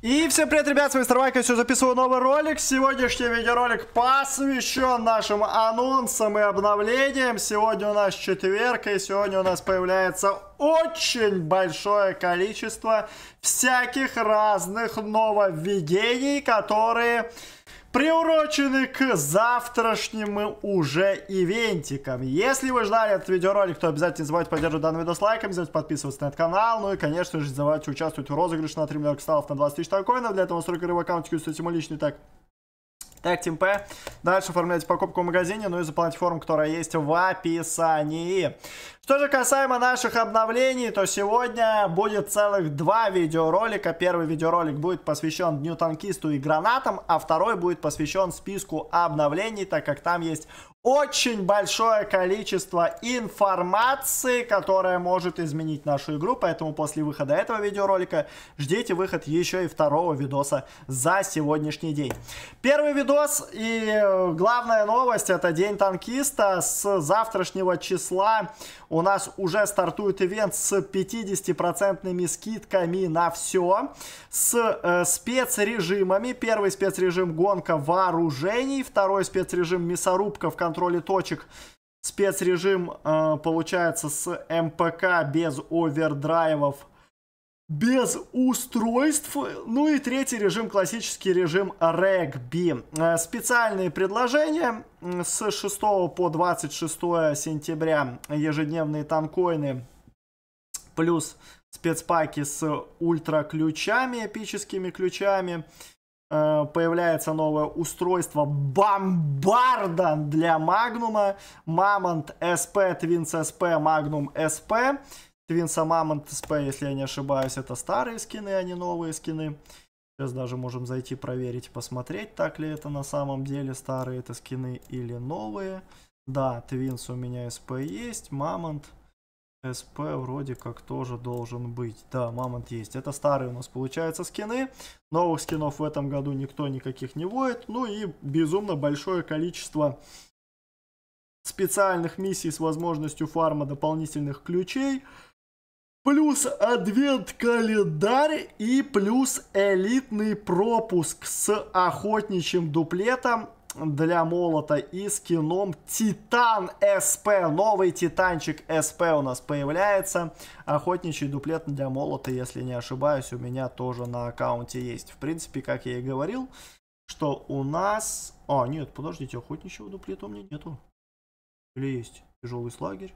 И всем привет, ребят, с вами Старвайк, я сегодня записываю новый ролик. Сегодняшний видеоролик посвящен нашим анонсам и обновлениям. Сегодня у нас четверг, и сегодня у нас появляется очень большое количество всяких разных нововведений, которые приурочены к завтрашним уже ивентикам. Если вы ждали этот видеоролик, то обязательно не забывайте поддерживать данный видос лайком, не подписываться на этот канал, ну и, конечно же, не забывайте участвовать в розыгрыше на 3 миллиона кристаллов на 20 тысяч токенов. Для этого настройка рыба аккаунт, кьюсу, личный так. Так, Team P. Дальше оформляйте покупку в магазине, ну и за платформу, которая есть в описании. Что же касаемо наших обновлений, то сегодня будет целых два видеоролика. Первый видеоролик будет посвящен Дню Танкисту и Гранатам, а второй будет посвящен списку обновлений, так как там есть очень большое количество информации, которая может изменить нашу игру, поэтому после выхода этого видеоролика ждите выход еще и второго видоса за сегодняшний день. Первый видеоролик видос. И э, главная новость это День танкиста. С завтрашнего числа у нас уже стартует ивент с 50% скидками на все. С э, спецрежимами. Первый спецрежим гонка вооружений. Второй спецрежим мясорубка в контроле точек спецрежим э, получается с МПК без овердрайвов без устройств. Ну и третий режим, классический режим регби. Э, специальные предложения с 6 по 26 сентября ежедневные танкоины плюс спецпаки с ультра ключами, эпическими ключами. Э, появляется новое устройство Бомбарда для Магнума. Мамонт СП, Твинс СП, Магнум СП. Твинса Мамонт СП, если я не ошибаюсь, это старые скины, а не новые скины. Сейчас даже можем зайти проверить, посмотреть, так ли это на самом деле, старые это скины или новые. Да, Твинс у меня СП есть, Мамонт СП вроде как тоже должен быть. Да, Мамонт есть. Это старые у нас получается скины. Новых скинов в этом году никто никаких не вводит. Ну и безумно большое количество специальных миссий с возможностью фарма дополнительных ключей. Плюс адвент-календарь и плюс элитный пропуск с охотничьим дуплетом для молота и скином Титан СП. Новый Титанчик СП у нас появляется. Охотничий дуплет для молота, если не ошибаюсь, у меня тоже на аккаунте есть. В принципе, как я и говорил, что у нас... А, нет, подождите, охотничьего дуплета у меня нету. Или есть тяжелый слагерь?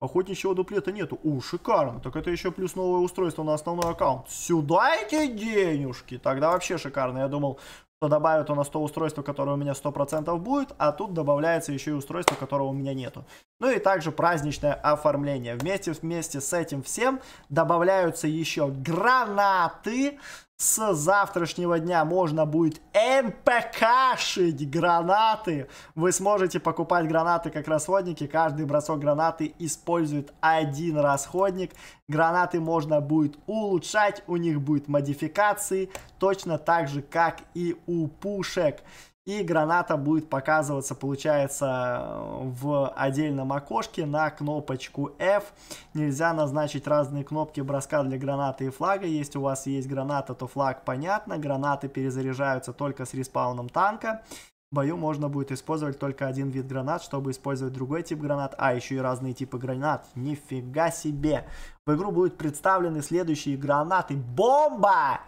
Охотничьего а дуплета нету. У, шикарно. Так это еще плюс новое устройство на основной аккаунт. Сюда эти денежки. Тогда вообще шикарно. Я думал, что добавят у нас то устройство, которое у меня 100% будет, а тут добавляется еще и устройство, которого у меня нету. Ну и также праздничное оформление. Вместе, вместе с этим всем добавляются еще гранаты, с завтрашнего дня можно будет МПКшить гранаты. Вы сможете покупать гранаты как расходники. Каждый бросок гранаты использует один расходник. Гранаты можно будет улучшать, у них будет модификации, точно так же, как и у пушек. И граната будет показываться, получается, в отдельном окошке на кнопочку F. Нельзя назначить разные кнопки броска для гранаты и флага. Если у вас есть граната, то флаг понятно. Гранаты перезаряжаются только с респауном танка. В бою можно будет использовать только один вид гранат, чтобы использовать другой тип гранат, а еще и разные типы гранат. Нифига себе! В игру будут представлены следующие гранаты. Бомба!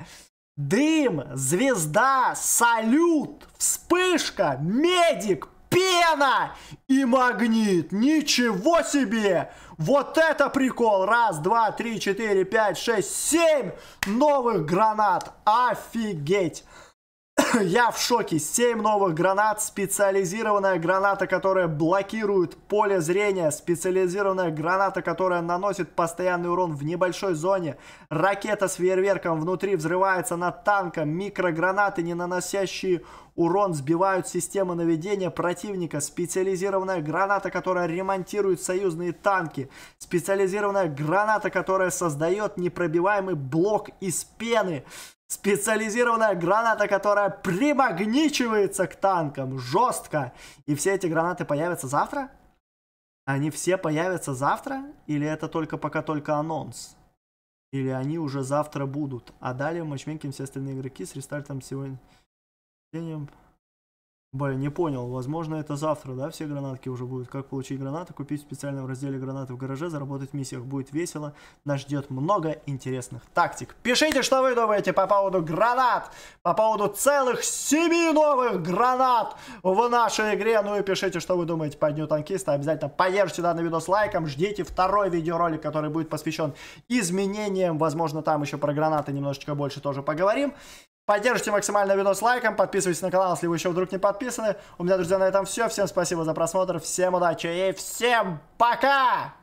Дым, звезда, салют, вспышка, медик, пена и магнит. Ничего себе! Вот это прикол! Раз, два, три, четыре, пять, шесть, семь новых гранат. Офигеть! Я в шоке. 7 новых гранат, специализированная граната, которая блокирует поле зрения, специализированная граната, которая наносит постоянный урон в небольшой зоне, ракета с фейерверком внутри взрывается над танком, микрогранаты, не наносящие урон, сбивают системы наведения противника, специализированная граната, которая ремонтирует союзные танки, специализированная граната, которая создает непробиваемый блок из пены, Специализированная граната, которая примагничивается к танкам жестко. И все эти гранаты появятся завтра? Они все появятся завтра? Или это только пока только анонс? Или они уже завтра будут? А далее в все остальные игроки с рестартом сегодня... Блин, не понял. Возможно, это завтра, да, все гранатки уже будут. Как получить гранаты? Купить в специальном разделе гранаты в гараже, заработать в миссиях. Будет весело. Нас ждет много интересных тактик. Пишите, что вы думаете по поводу гранат. По поводу целых семи новых гранат в нашей игре. Ну и пишите, что вы думаете по Дню Танкиста. Обязательно поддержите данный видос лайком. Ждите второй видеоролик, который будет посвящен изменениям. Возможно, там еще про гранаты немножечко больше тоже поговорим. Поддержите максимально видос лайком, подписывайтесь на канал, если вы еще вдруг не подписаны. У меня, друзья, на этом все. Всем спасибо за просмотр, всем удачи и всем пока!